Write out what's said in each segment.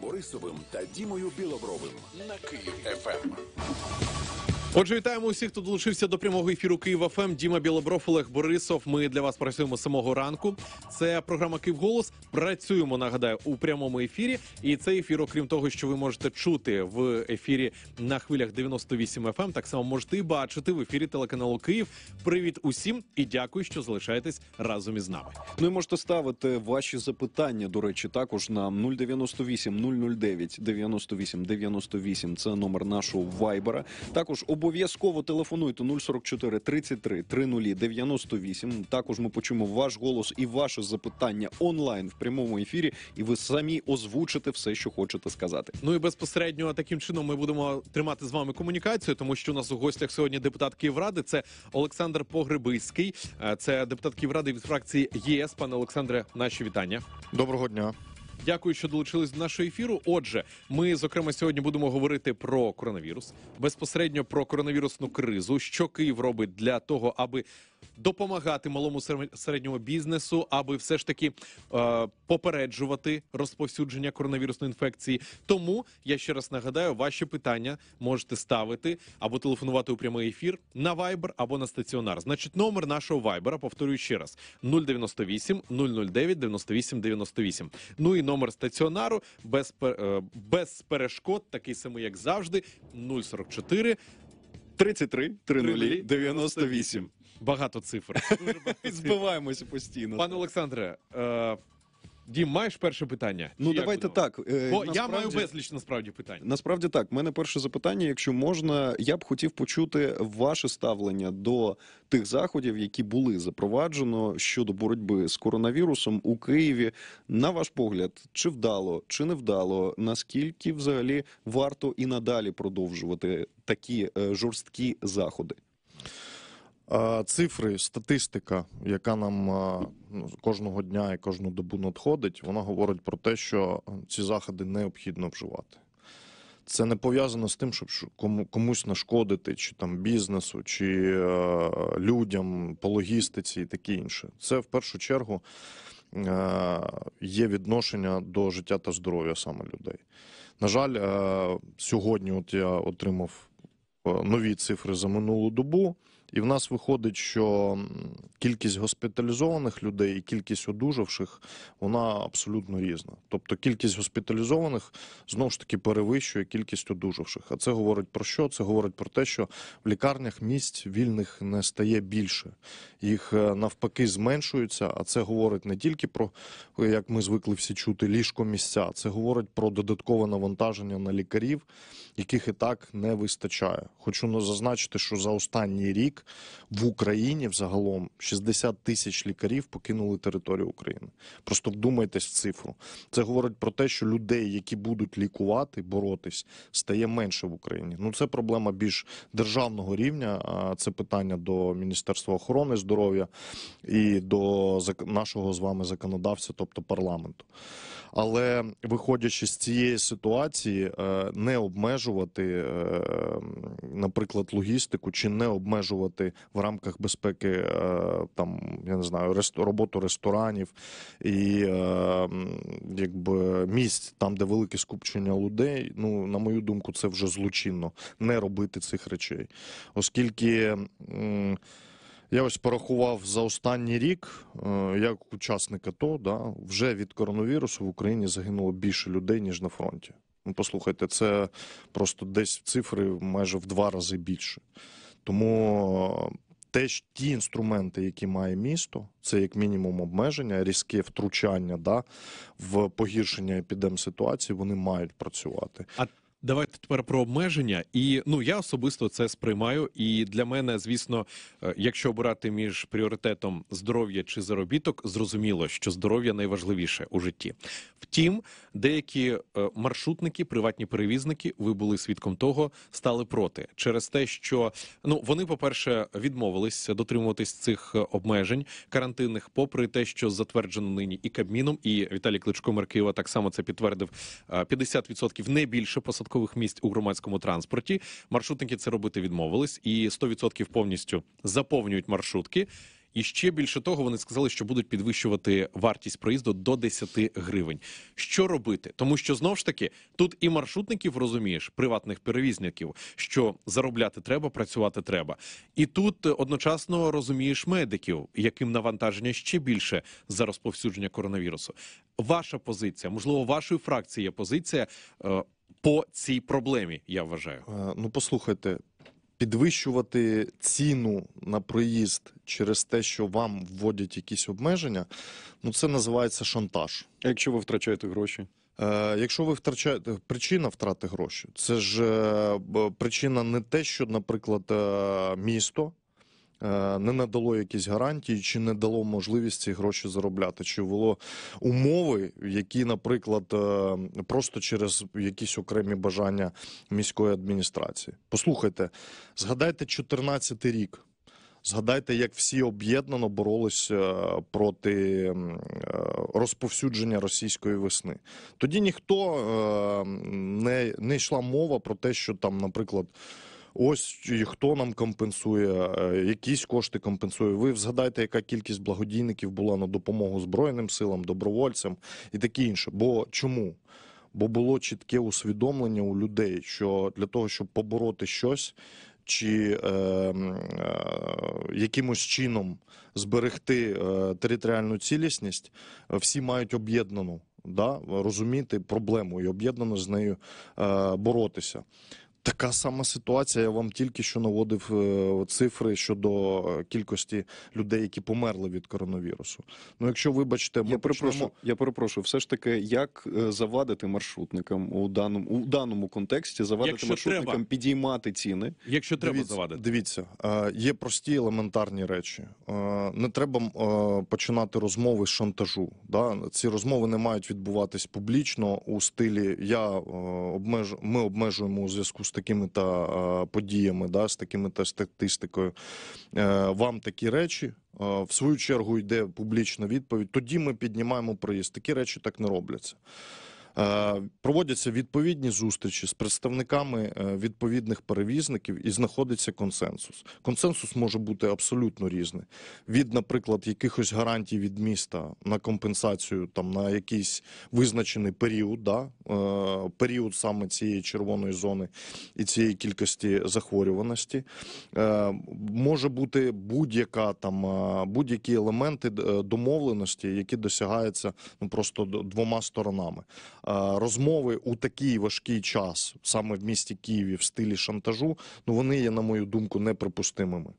Борисовим та Дімою Білобровим на Київ ФМ. Отже, вітаємо усіх, хто долучився до прямого ефіру Києва ФМ. Діма Білобров, Олег Борисов. Ми для вас працюємо з самого ранку. Це програма Київ Голос. Працюємо нагадаю у прямому ефірі. І цей ефір, окрім того, що ви можете чути в ефірі на хвилях 98 FM, Так само можете і бачити в ефірі телеканалу Київ. Привіт усім і дякую, що залишаєтесь разом із нами. Ну і можете ставити ваші запитання. До речі, також на 098 009 98 98. Це номер нашого вайбера. Також об обов'язково телефонуйте 044 33 30 98. Також ми почуємо ваш голос і ваше запитання онлайн в прямому ефірі, і ви самі озвучите все, що хочете сказати. Ну і безпосередньо таким чином ми будемо тримати з вами комунікацію, тому що у нас у гостях сьогодні депутат Київради. Це Олександр Погребиський, е, це депутат Київради від фракції ЄС. Пане Олександре, наші вітання. Доброго дня. Дякую, що долучились до нашого ефіру. Отже, ми зокрема сьогодні будемо говорити про коронавірус безпосередньо про коронавірусну кризу, що Київ робить для того, аби допомагати малому середньому бізнесу, аби все ж таки е, попереджувати розповсюдження коронавірусної інфекції. Тому я ще раз нагадаю, ваші питання можете ставити або телефонувати у прямий ефір на Viber або на стаціонар. Значить, номер нашого Viber, повторюю ще раз: 098 009 98 98. Ну і номер стаціонару без, е, без перешкод, такий самий, як завжди, 044 33 30 98 багато цифр. Дуже Збиваємося постійно. Пане Олександре, е, Дім, маєш перше питання? Ну Чи давайте так. е, Бо я маю безліч насправді питань. Насправді так, в мене перше запитання. Якщо можна, я б хотів почути ваше ставлення до тих заходів, які були запроваджено щодо боротьби з коронавірусом у Києві. На ваш погляд, чи вдало, чи не вдало, наскільки взагалі варто і надалі продовжувати такі е, жорсткі заходи? Цифри, статистика, яка нам ну, кожного дня і кожну добу надходить, вона говорить про те, що ці заходи необхідно вживати. Це не пов'язано з тим, щоб комусь нашкодити, чи там бізнесу, чи е, людям, по логістиці і таке інше. Це в першу чергу е, є відношення до життя та здоров'я саме людей. На жаль, е, сьогодні, от я отримав нові цифри за минулу добу. І в нас виходить, що кількість госпіталізованих людей і кількість одужавших вона абсолютно різна. Тобто кількість госпіталізованих знову ж таки перевищує кількість одужавших. А це говорить про що? Це говорить про те, що в лікарнях місць вільних не стає більше, їх е, навпаки зменшується. А це говорить не тільки про як ми звикли всі чути, ліжко місця. Це говорить про додаткове навантаження на лікарів, яких і так не вистачає. Хочу ну, зазначити, що за останній рік в Україні взагалом 60 тисяч лікарів покинули територію України. Просто вдумайтесь в цифру. Це говорить про те, що людей, які будуть лікувати, боротись, стає менше в Україні. Ну це проблема більш державного рівня. Це питання до Міністерства охорони здоров'я і до нашого з вами законодавця, тобто парламенту. Але виходячи з цієї ситуації, е, не обмежувати, е, наприклад, логістику чи не обмежувати підтримувати в рамках безпеки е, там я не знаю роботу ресторанів і е, якби місць там, де велике скупчення людей. Ну на мою думку, це вже злочинно не робити цих речей, оскільки. Я ось порахував за останній рік, е, як учасник АТО, да, вже від коронавірусу в Україні загинуло більше людей ніж на фронті. Ну, послухайте, це просто десь цифри майже в два рази більше. Тому е, теж ті інструменти, які має місто, це як мінімум обмеження, різке втручання да, в погіршення епідемситуації, вони мають працювати. А Давайте тепер про обмеження. І ну я особисто це сприймаю. І для мене, звісно, е, якщо обирати між пріоритетом здоров'я чи заробіток, зрозуміло, що здоров'я найважливіше у житті. Втім, деякі е, маршрутники, приватні перевізники, ви були свідком того, стали проти через те, що ну вони, по-перше, відмовились дотримуватись цих е, обмежень карантинних, попри те, що затверджено нині і Кабміном, і Віталій Кличко Меркиєва так само це підтвердив: 50% не більше посадкових паркових місць у громадському транспорті. Маршрутники це робити відмовились, і 100% повністю заповнюють маршрутки. І ще більше того, вони сказали, що будуть підвищувати вартість проїзду до 10 гривень. Що робити? Тому що знову ж таки тут і маршрутників розумієш, приватних перевізників, що заробляти треба, працювати треба. І тут одночасно розумієш медиків, яким навантаження ще більше за розповсюдження коронавірусу. Ваша позиція, можливо, вашої фракції є позиція е, по цій проблемі. Я вважаю. Е, ну послухайте, підвищувати ціну на проїзд через те, що вам вводять якісь обмеження. Ну це називається шантаж. А Якщо ви втрачаєте гроші. Е, якщо ви втрачаєте причина втрати гроші, це ж е, причина не те, що, наприклад, місто Е, не надало якісь гарантії, чи не дало можливість ці гроші заробляти, чи було умови, які, наприклад, е, просто через якісь окремі бажання міської адміністрації. Послухайте, згадайте 14 рік. Згадайте, як всі об'єднано боролися е, проти розповсюдження російської весни. Тоді ніхто не не йшла мова про те, що там, наприклад. Ось хто нам компенсує, е, якісь кошти компенсує. Ви згадайте, яка кількість благодійників була на допомогу Збройним силам, добровольцям і таке інше. Бо чому? Бо було чітке усвідомлення у людей, що для того, щоб побороти щось. Чи е, е, якимось чином зберегти е, територіальну цілісність, е, всі мають об'єднану да, розуміти проблему і об'єднано з нею е, боротися. Така сама ситуація. Я вам тільки що наводив е, цифри щодо е, кількості людей, які померли від коронавірусу. Ну, якщо вибачте, ми я почнемо... я перепрошую, все ж таки, як е, завадити маршрутникам у даному у даному контексті, завадити якщо маршрутникам треба, підіймати ціни, якщо треба дивіться, завадити. Дивіться, є прості елементарні речі. Не треба починати розмови з шантажу. Да? Ці розмови не мають відбуватись публічно у стилі Я обмежу, ми обмежуємо у зв'язку з такими та подіями, да, з такими та статистикою, е, вам такі речі. Е, в свою чергу йде публічна відповідь. Тоді ми піднімаємо проїзд. Такі речі так не робляться. Е, проводяться відповідні зустрічі з представниками е, відповідних перевізників і знаходиться консенсус. Консенсус може бути абсолютно різний. Від, наприклад, якихось гарантій від міста на компенсацію там на якийсь визначений період, да, е, період саме цієї червоної зони і цієї кількості захворюваності, може бути будь-яка там будь-які елементи домовленості, які досягаються ну просто двома сторонами. Е, розмови у такий важкий час, саме в місті Києві, в стилі шантажу, ну вони є, на мою думку, неприпустимими.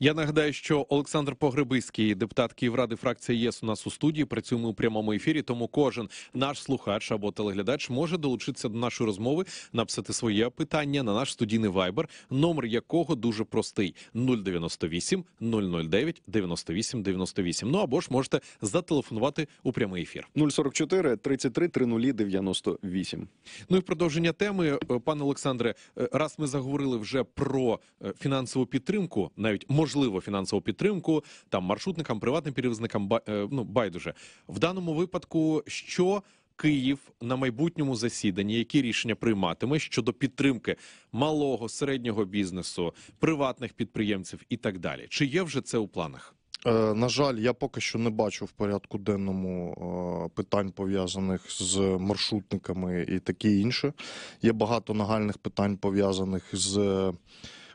Я нагадаю, що Олександр Погребиський, депутат Київради фракції ЄС у нас у студії. Працюємо у прямому ефірі. Тому кожен наш слухач або телеглядач може долучитися до нашої розмови, написати своє питання на наш студійний вайбер, номер якого дуже простий: 098 009 98 98. Ну або ж можете зателефонувати у прямий ефір. 044 33 30 98. Ну і в продовження теми, е, пане Олександре, е, раз ми заговорили вже про е, фінансову підтримку, навіть мають можливо фінансову підтримку там маршрутникам, приватним перевізникам е, ну, байдуже в даному випадку, що Київ на майбутньому засіданні, які рішення прийматиме щодо підтримки малого середнього бізнесу, приватних підприємців і так далі, чи є вже це у планах? Е, на жаль, я поки що не бачу в порядку денному е, питань пов'язаних з маршрутниками і таке інше. Є багато нагальних питань пов'язаних з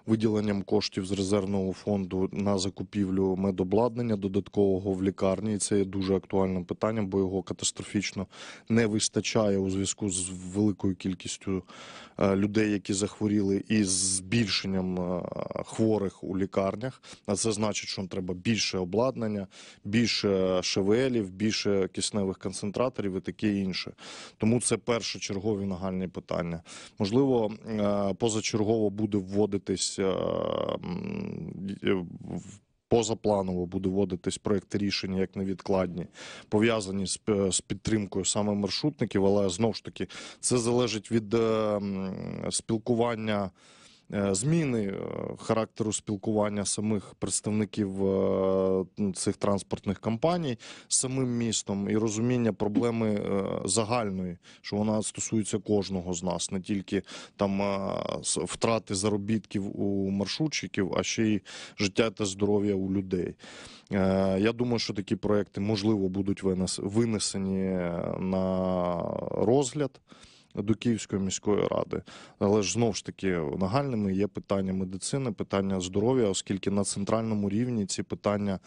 виділенням коштів з резервного фонду на закупівлю медобладнання додаткового в лікарні. І Це є дуже актуальним питанням, бо його катастрофічно не вистачає у зв'язку з великою кількістю е, людей, які захворіли, і збільшенням е, хворих у лікарнях. А це значить, що треба більше обладнання, більше шевелів, більше кисневих концентраторів і таке інше. Тому це першочергові нагальні питання. Можливо, е, позачергово буде вводитись вводитись е, е, позапланово буде вводитись проекти рішення як невідкладні, пов'язані з, е, з підтримкою саме маршрутників. Але знову ж таки це залежить від спілкування. Е, зміни е, характеру спілкування самих представників е, ну, цих транспортних компаній з самим містом і розуміння проблеми загальної, що вона стосується кожного з нас, не тільки там втрати заробітків у маршрутчиків, а ще й життя та здоров'я у людей. Я думаю, що такі проекти можливо будуть винесені на розгляд до Київської міської ради. Але ж знову ж таки нагальними є питання медицини, питання здоров'я, оскільки на центральному рівні ці питання.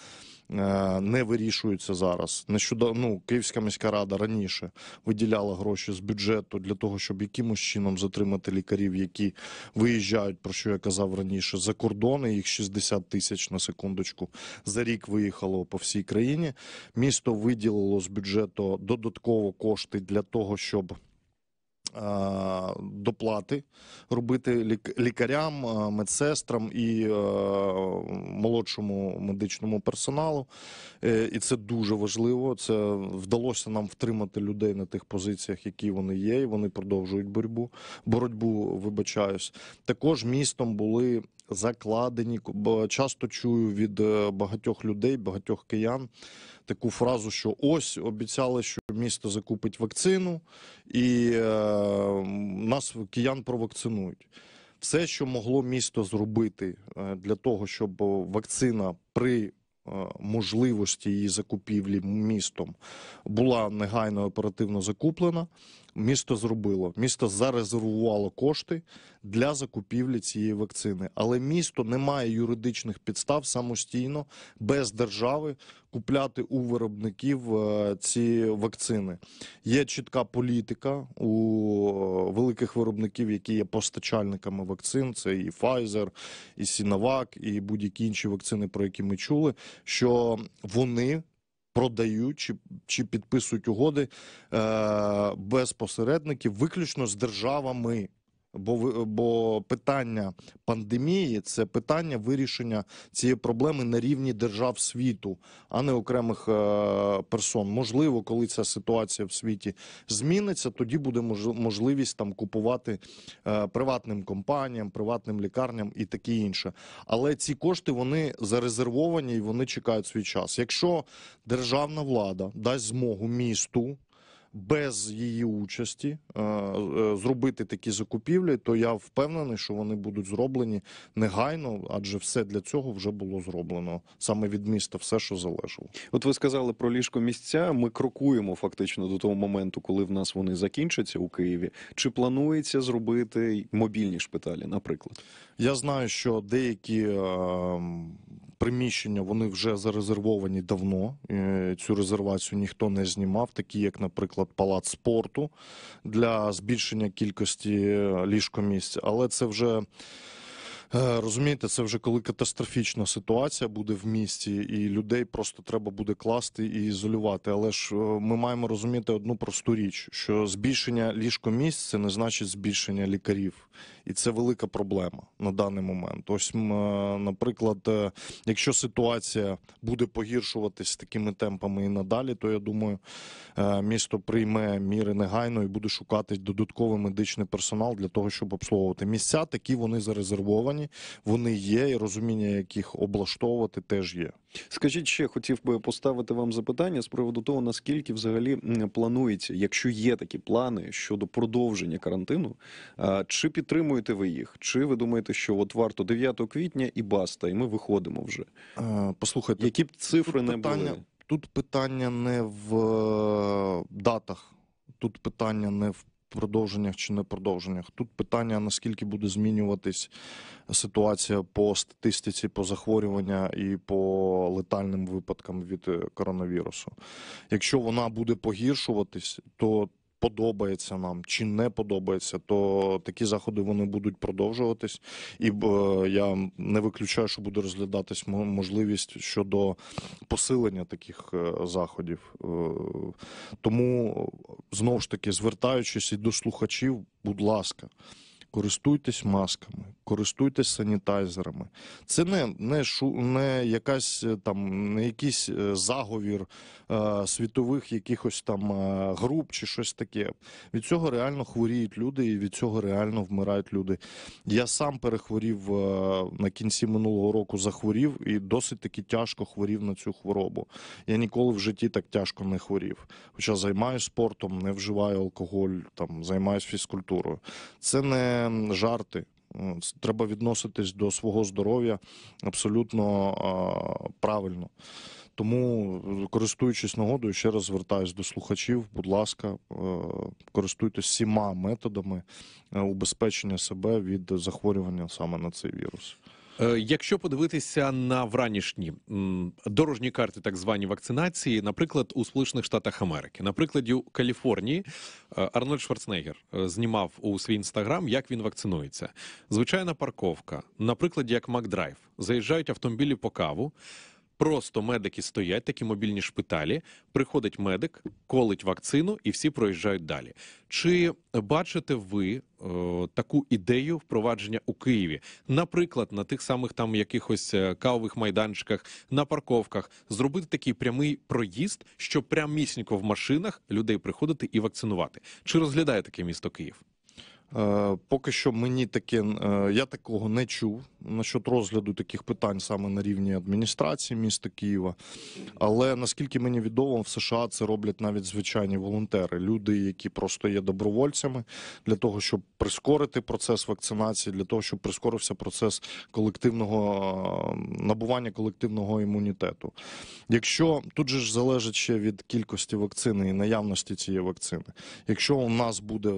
Е, не вирішуються зараз. Нещодавно ну, Київська міська рада раніше виділяла гроші з бюджету для того, щоб якимось чином затримати лікарів, які виїжджають, про що я казав раніше, за кордони. Їх 60 тисяч на секундочку за рік виїхало по всій країні. Місто виділило з бюджету додатково кошти для того, щоб Е, доплати робити лікарям, е, медсестрам і е, молодшому медичному персоналу. І це дуже важливо. Це вдалося нам втримати людей на тих позиціях, які вони є. і Вони продовжують боротьбу. Боротьбу вибачаюсь. Також містом були закладені. Бо часто чую від е, багатьох людей, багатьох киян таку фразу, що ось обіцяли, що місто закупить вакцину, і е, нас киян провакцинують. Все, що могло місто зробити е, для того, щоб вакцина при е, можливості її закупівлі містом була негайно оперативно закуплена місто зробило. Місто зарезервувало кошти для закупівлі цієї вакцини, але місто не має юридичних підстав самостійно без держави купляти у виробників е, ці вакцини. Є чітка політика у великих виробників, які є постачальниками вакцин. Це і Pfizer, і Sinovac, і будь-які інші вакцини, про які ми чули, що вони продають чи чи підписують угоди е, без посередників, виключно з державами бо бо питання пандемії це питання вирішення цієї проблеми на рівні держав світу, а не окремих е персон. Можливо, коли ця ситуація в світі зміниться, тоді буде мож можливість там купувати е приватним компаніям, приватним лікарням і таке інше. Але ці кошти вони зарезервовані і вони чекають свій час. Якщо державна влада дасть змогу місту без її участі е, е, зробити такі закупівлі, то я впевнений, що вони будуть зроблені негайно, адже все для цього вже було зроблено саме від міста, все, що залежало. От ви сказали про ліжко місця. Ми крокуємо фактично до того моменту, коли в нас вони закінчаться у Києві. Чи планується зробити мобільні шпиталі? Наприклад, я знаю, що деякі ем, приміщення вони вже зарезервовані давно. Е, цю резервацію ніхто не знімав, такі як, наприклад, палац спорту для збільшення кількості е, ліжкомісць. Але це вже Е, розумієте, це вже коли катастрофічна ситуація буде в місті, і людей просто треба буде класти і ізолювати. Але ж е, ми маємо розуміти одну просту річ: що збільшення ліжкомісць це не значить збільшення лікарів, і це велика проблема на даний момент. Ось, е, наприклад, якщо ситуація буде погіршуватись такими темпами і надалі, то я думаю, місто прийме міри негайно і буде шукати додатковий медичний персонал для того, щоб обслуговувати місця. Такі вони зарезервовані організовані, вони є, і розуміння, яких облаштовувати, теж є. Скажіть ще хотів би поставити вам запитання з приводу того, наскільки взагалі планується, якщо є такі плани щодо продовження карантину, чи підтримуєте ви їх? Чи ви думаєте, що от варто 9 квітня і баста, і ми виходимо вже? Послухайте, які б цифри не були? Тут питання не в е, датах, тут питання не в продовженнях чи не продовженнях. Тут питання наскільки буде змінюватись ситуація по статистиці, по захворювання і по летальним випадкам від коронавірусу. Якщо вона буде погіршуватись, то подобається нам чи не подобається, то такі заходи вони будуть продовжуватись. І е, я не виключаю, що буде розглядатись можливість щодо посилення таких е, заходів. Е, тому знову ж таки звертаючись і до слухачів, будь ласка користуйтесь масками, користуйтесь санітайзерами. Це не не, шу, не якась е, там не якийсь е, заговір е, світових якихось там е, груп чи щось таке. Від цього реально хворіють люди, і від цього реально вмирають люди. Я сам перехворів е, на кінці минулого року, захворів і досить таки тяжко хворів на цю хворобу. Я ніколи в житті так тяжко не хворів. Хоча займаюся спортом, не вживаю алкоголь, там займаюся фізкультурою. Це не жарти. Треба відноситись до свого здоров'я абсолютно правильно. Тому, користуючись нагодою, ще раз звертаюсь до слухачів. Будь ласка, е, користуйтесь всіма методами е, убезпечення себе від захворювання саме на цей вірус. Е, якщо подивитися на вранішні дорожні карти, так звані вакцинації, наприклад, у Сполучених Штатах Америки, наприклад, у Каліфорнії, е, Арнольд Шварценеггер е, знімав у свій інстаграм, як він вакцинується. Звичайна парковка, наприклад, як Макдрайв, заїжджають автомобілі по каву. Просто медики стоять, такі мобільні шпиталі. Приходить медик, колить вакцину, і всі проїжджають далі. Чи бачите ви о, е, таку ідею впровадження у Києві? Наприклад, на тих самих там якихось е, кавових майданчиках, на парковках, зробити такий прямий проїзд, щоб прямісінько в машинах людей приходити і вакцинувати? Чи розглядає таке місто Київ? Е, поки що мені таке е, я такого не чув насчет розгляду таких питань саме на рівні адміністрації міста Києва. Але наскільки мені відомо, в США це роблять навіть звичайні волонтери, люди, які просто є добровольцями для того, щоб прискорити процес вакцинації, для того, щоб прискорився процес колективного е, набування колективного імунітету. Якщо тут же ж залежить ще від кількості вакцини і наявності цієї вакцини, якщо у нас буде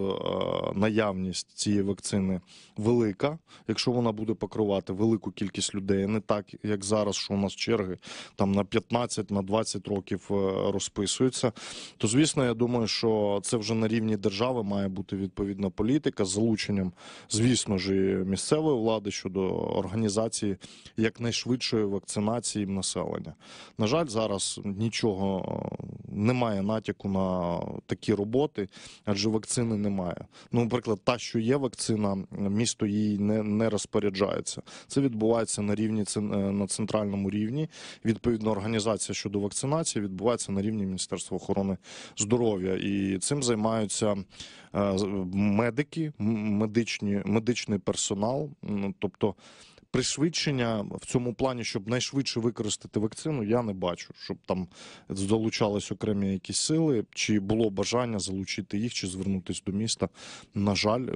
наявність наявність цієї вакцини велика, якщо вона буде покривати велику кількість людей, не так як зараз, що у нас черги там на 15 на років е, розписуються. То звісно, я думаю, що це вже на рівні держави має бути відповідна політика з залученням, звісно ж, місцевої влади щодо організації якнайшвидшої вакцинації населення. На жаль, зараз нічого е, немає натяку на такі роботи, адже вакцини немає. Ну, наприклад, та, що є вакцина, місто її не не розпоряджається. Це відбувається на рівні е, на центральному рівні. Відповідно, організація щодо вакцинації відбувається на рівні Міністерства охорони здоров'я, і цим займаються е, медики, медичні медичний персонал, ну, тобто пришвидшення в цьому плані, щоб найшвидше використати вакцину, я не бачу, щоб там долучались окремі якісь сили, чи було бажання залучити їх, чи звернутися до міста. На жаль, е,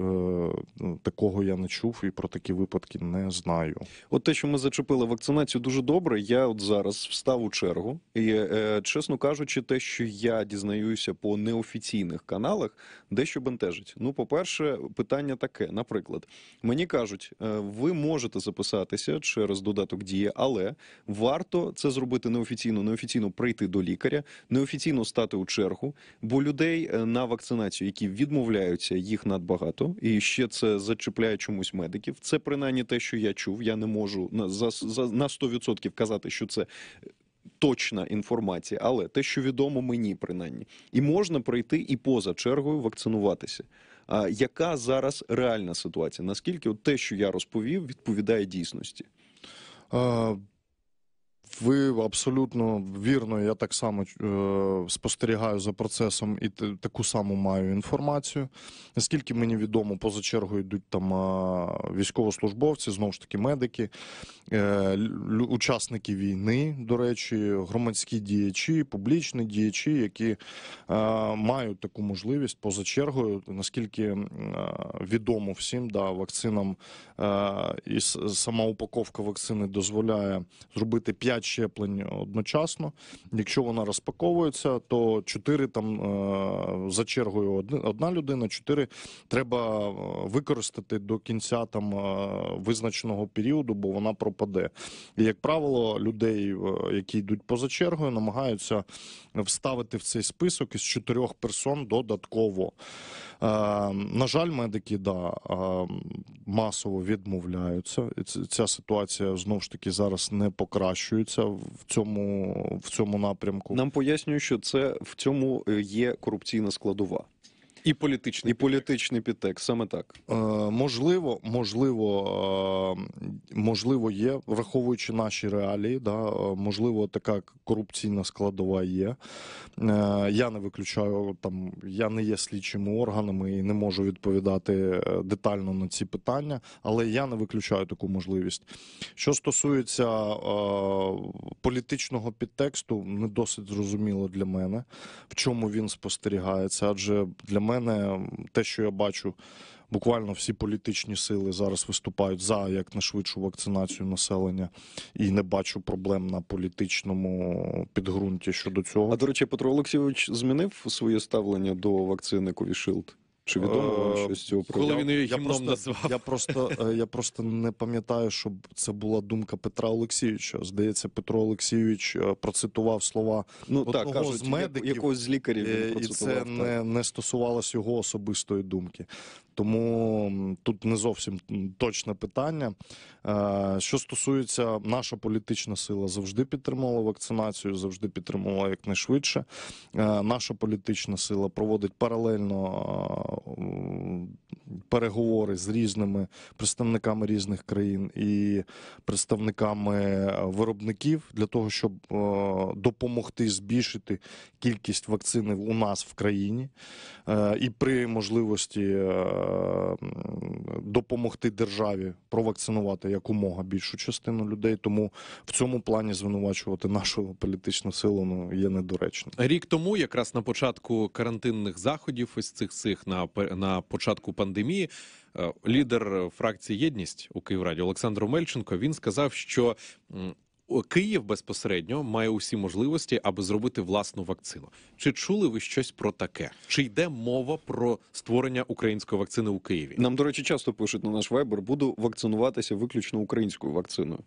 ну, такого я не чув і про такі випадки не знаю. От те, що ми зачепили вакцинацію, дуже добре. Я от зараз встав у чергу, і е, чесно кажучи, те, що я дізнаюся по неофіційних каналах, дещо бентежить. Ну, по перше, питання таке: наприклад, мені кажуть, е, ви можете записати записатися через додаток дія, але варто це зробити неофіційно, неофіційно прийти до лікаря, неофіційно стати у чергу. Бо людей е, на вакцинацію, які відмовляються, їх надбагато, і ще це зачепляє чомусь медиків. Це принаймні те, що я чув. Я не можу на за, за на 100% казати, що це. Е, точна інформація, але те, що відомо мені, принаймні, і можна прийти і поза чергою вакцинуватися. А яка зараз реальна ситуація? Наскільки от те, що я розповів, відповідає дійсності? ви абсолютно вірно. Я так само е, спостерігаю за процесом і таку саму маю інформацію. Наскільки мені відомо, поза чергою йдуть там е, військовослужбовці, знову ж таки медики, е, учасники війни, до речі, громадські діячі, публічні діячі, які мають таку можливість поза чергою, наскільки відомо всім, да, вакцинам і сама упаковка вакцини дозволяє зробити 5 5 щеплень одночасно. Якщо вона розпаковується, то чотири там е, за чергою одна людина, чотири треба е, використати до кінця там е, визначеного періоду, бо вона пропаде. І як правило, людей, які йдуть поза чергою, намагаються вставити в цей список із чотирьох персон додатково. На жаль, медики да масово відмовляються. Ця ситуація знову ж таки зараз не покращується рухаються в цьому в цьому напрямку. Нам пояснюють, що це в цьому е, є корупційна складова. І політичний і політичний підтекст, саме так Е, можливо, можливо, е, можливо, є, враховуючи наші реалії, да е, можливо, така корупційна складова є. Е, Я не виключаю там, я не є слідчими органами і не можу відповідати е, детально на ці питання, але я не виключаю таку можливість. Що стосується е, політичного підтексту, не досить зрозуміло для мене, в чому він спостерігається, адже для мене мене те, що я бачу, буквально всі політичні сили зараз виступають за як на швидшу вакцинацію населення і не бачу проблем на політичному підґрунті щодо цього. А до речі, Петро Олексійович змінив своє ставлення до вакцини Ковішилд? Чи відомо вам е, щось цього про Коли він її гімном назвав? Я просто е, я просто не пам'ятаю, щоб це була думка Петра Олексійовича. Здається, Петро Олексійович е, процитував слова ну, одного так, кажуть, з медиків, якогось з лікарів. Він і це не не стосувалося його особистої думки. Тому тут не зовсім точне питання. Е, що стосується, наша політична сила завжди підтримувала вакцинацію, завжди підтримувала якнайшвидше. Е, наша політична сила проводить паралельно е, переговори з різними представниками різних країн і представниками виробників для того, щоб допомогти збільшити кількість вакцини у нас в країні і при можливості допомогти державі провакцинувати якомога більшу частину людей. Тому в цьому плані звинувачувати нашу політичну силу ну, є недоречно. Рік тому, якраз на початку карантинних заходів, ось цих цих на на початку пандемії. Е, лідер фракції єдність у Київраді Олександр Мельченко він сказав, що Київ безпосередньо має усі можливості, аби зробити власну вакцину. Чи чули ви щось про таке? Чи йде мова про створення української вакцини у Києві? Нам до речі, часто пишуть на наш вайбер. Буду вакцинуватися виключно українською вакциною.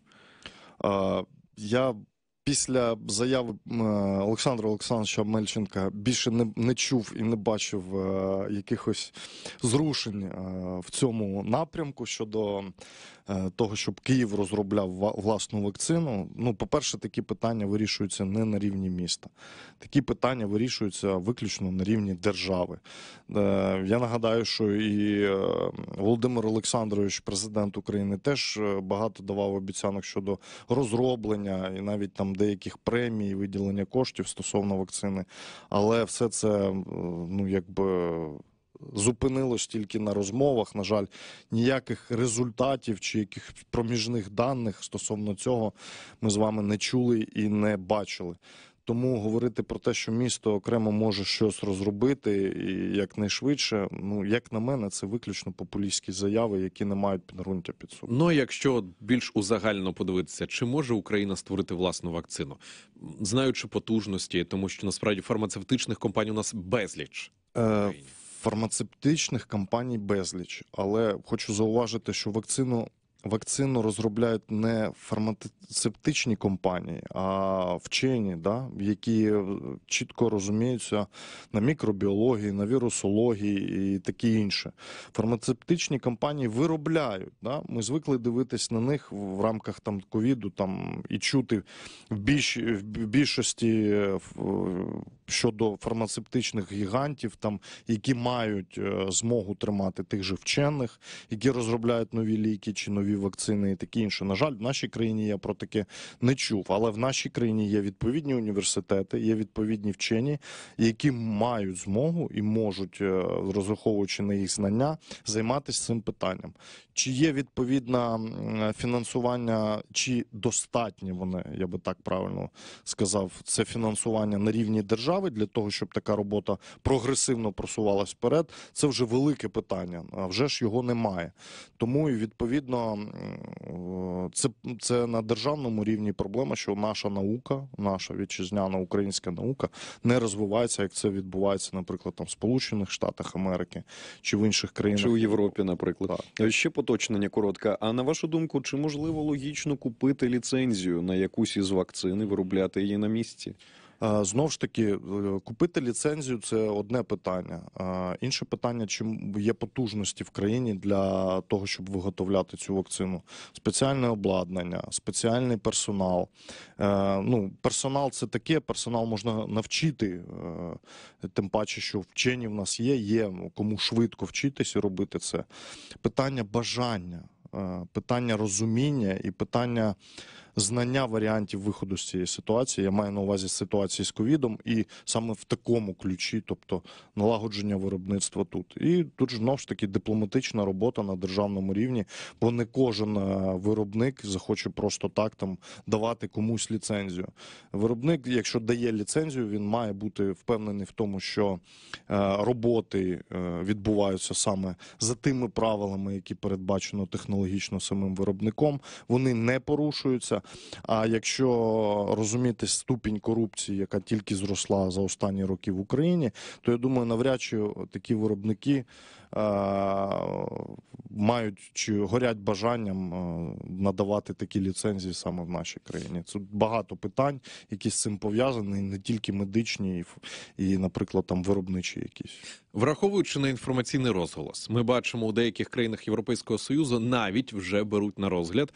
А, Я після заяви е, Олександра Олександровича Мельченка більше не не чув і не бачив е, якихось зрушень е, в цьому напрямку щодо Е, того, щоб Київ розробляв власну вакцину. Ну, по-перше, такі питання вирішуються не на рівні міста. Такі питання вирішуються виключно на рівні держави. Е, я нагадаю, що і е, Володимир Олександрович, президент України, теж багато давав обіцянок щодо розроблення і навіть там деяких премій, виділення коштів стосовно вакцини. Але все це ну якби зупинилось тільки на розмовах. На жаль, ніяких результатів чи якихось проміжних даних стосовно цього ми з вами не чули і не бачили. Тому говорити про те, що місто окремо може щось розробити і якнайшвидше. Ну як на мене, це виключно популістські заяви, які не мають підґрунтя під собою. Ну якщо більш узагально подивитися, чи може Україна створити власну вакцину, знаючи потужності, тому що насправді фармацевтичних компаній у нас безліч. Е, фармацевтичних компаній безліч, але хочу зауважити, що вакцину вакцину розробляють не фармацевтичні компанії, а вчені, да, які е, чітко розуміються на мікробіології, на вірусології і таке інше. Фармацевтичні компанії виробляють. Да? Ми звикли дивитись на них в рамках там ковіду, там і чути в більш в більшості е, е, щодо фармацевтичних гігантів, там які мають змогу тримати тих же вчених, які розробляють нові ліки чи нові вакцини і таке інше. На жаль, в нашій країні я про таке не чув. Але в нашій країні є відповідні університети, є відповідні вчені, які мають змогу і можуть, е, розраховуючи на їх знання, займатися цим питанням. Чи є відповідне фінансування, чи достатні вони, я би так правильно сказав, це фінансування на рівні держави для того, щоб така робота прогресивно просувалась вперед. Це вже велике питання. А вже ж його немає. Тому і відповідно це це на державному рівні проблема, що наша наука, наша вітчизняна українська наука не розвивається, як це відбувається, наприклад, там в Сполучених Штатах Америки чи в інших країнах чи у Європі, наприклад, так. Е, ще поточнення коротке. А на вашу думку, чи можливо логічно купити ліцензію на якусь із вакцин і виробляти її на місці? Знову ж таки, е, купити ліцензію це одне питання. Інше питання, чи є потужності в країні для того, щоб виготовляти цю вакцину. Спеціальне обладнання, спеціальний персонал. Е, ну, Персонал це таке, персонал можна навчити, е, тим паче, що вчені в нас є, є кому швидко вчитися і робити це. Питання бажання, питання розуміння і питання знання варіантів виходу з цієї ситуації. Я маю на увазі ситуації з ковідом, і саме в такому ключі, тобто налагодження виробництва тут. І тут ж знову ж таки дипломатична робота на державному рівні, бо не кожен е, виробник захоче просто так там давати комусь ліцензію. Виробник, якщо дає ліцензію, він має бути впевнений в тому, що е, роботи е, відбуваються саме за тими правилами, які передбачено технологічно самим виробником. Вони не порушуються. А якщо розуміти ступінь корупції, яка тільки зросла за останні роки в Україні, то я думаю, навряд чи такі виробники е, мають чи горять бажанням е, надавати такі ліцензії саме в нашій країні. Це багато питань, які з цим пов'язані, не тільки медичні, і, наприклад, там виробничі якісь, враховуючи на інформаційний розголос, ми бачимо у деяких країнах Європейського союзу навіть вже беруть на розгляд.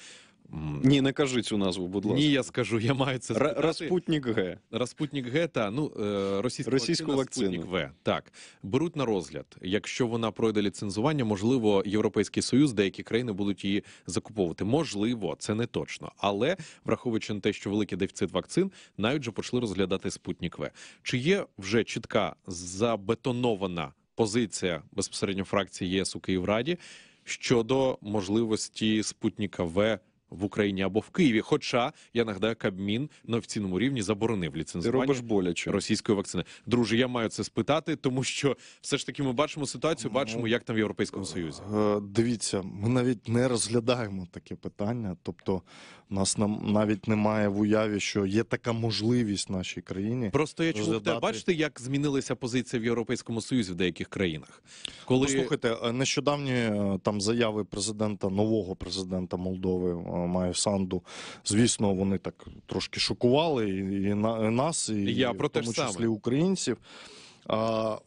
Ні, не кажи цю назву, будь ласка. Ні, я скажу, я маю це сказати. Розпутник Г. Розпутник Г та ну е, російська російську вакцину Спутник В. Так беруть на розгляд. Якщо вона пройде ліцензування, можливо, європейський союз, деякі країни будуть її закуповувати. Можливо, це не точно, але враховуючи на те, що великий дефіцит вакцин, навіть же почали розглядати Спутник В. Чи є вже чітка забетонована позиція безпосередньо фракції ЄС у Київраді щодо можливості Спутніка В? в Україні або в Києві. Хоча я нагадаю, Кабмін на офіційному рівні заборонив ліцензування Ти робиш боляче. російської вакцини. Друже, я маю це спитати, тому що все ж таки ми бачимо ситуацію, бачимо, ну, як там в європейському союзі. Е, дивіться, ми навіть не розглядаємо таке питання, тобто нас нам навіть немає в уяві, що є така можливість в нашій країні. Просто я чув, розглядати... бачите, як змінилася позиція в європейському союзі в деяких країнах. Коли Послухайте, е, нещодавні е, там заяви президента нового президента Молдови Має санду. Звісно, вони так трошки шокували і, і, нас, і, і я про те тому числі українців.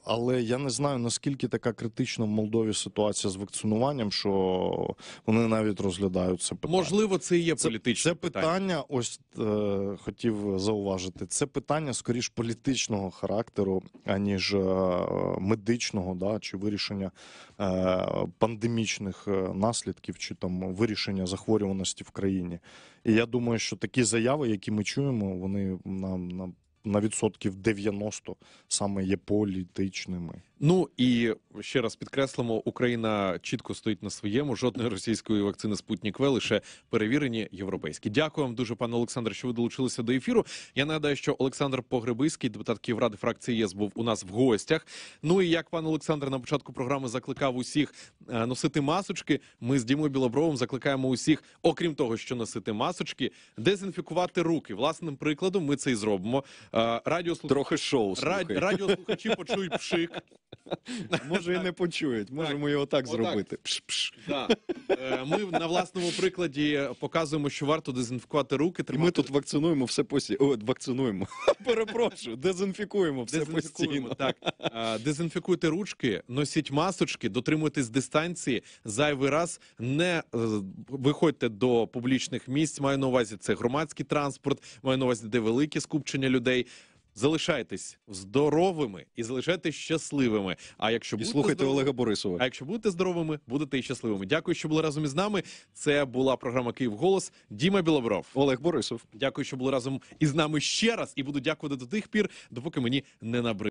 Але я не знаю наскільки така критична в Молдові ситуація з вакцинуванням, що вони навіть розглядають це питання. Можливо, це і є політичне це, це питання. Ось е, хотів зауважити. Це питання скоріш політичного характеру, аніж е, медичного, да чи вирішення е, пандемічних е, наслідків, чи там вирішення захворюваності в країні. І я думаю, що такі заяви, які ми чуємо, вони нам на на відсотків 90 саме є політичними. Ну і ще раз підкреслимо, Україна чітко стоїть на своєму. Жодної російської вакцини Спутник В, лише перевірені європейські. Дякую вам дуже, пане Олександр, що ви долучилися до ефіру. Я нагадаю, що Олександр Погребиський, депутат Київради фракції ЄС, був у нас в гостях. Ну і як пан Олександр на початку програми закликав усіх е, носити масочки. Ми з Дімою Білобровим закликаємо усіх, окрім того, що носити масочки, дезінфікувати руки. Власним прикладом ми це і зробимо. Радіослух... Трохи шоу, слухай. Радіослухачі почують пшик. Може і не почують, можемо його так зробити. Е, ми на власному прикладі показуємо, що варто дезінфікувати руки, І ми тут вакцинуємо все постійно. О, вакцинуємо. Перепрошую, дезінфікуємо все постійно. так. Е, дезінфікуйте ручки, носіть масочки, дотримуйтесь дистанції. Зайвий раз не е, виходьте до публічних місць. Маю на увазі це громадський транспорт, маю на увазі, де великі скупчення людей. Залишайтесь здоровими і залишайтесь щасливими. А якщо і слухайте здоровими, Олега Борисова, а якщо будете здоровими, будете і щасливими. Дякую, що були разом із нами. Це була програма Київ Голос. Діма Білобров, Олег Борисов. Дякую, що були разом із нами ще раз, і буду дякувати до тих пір, допоки мені не набри.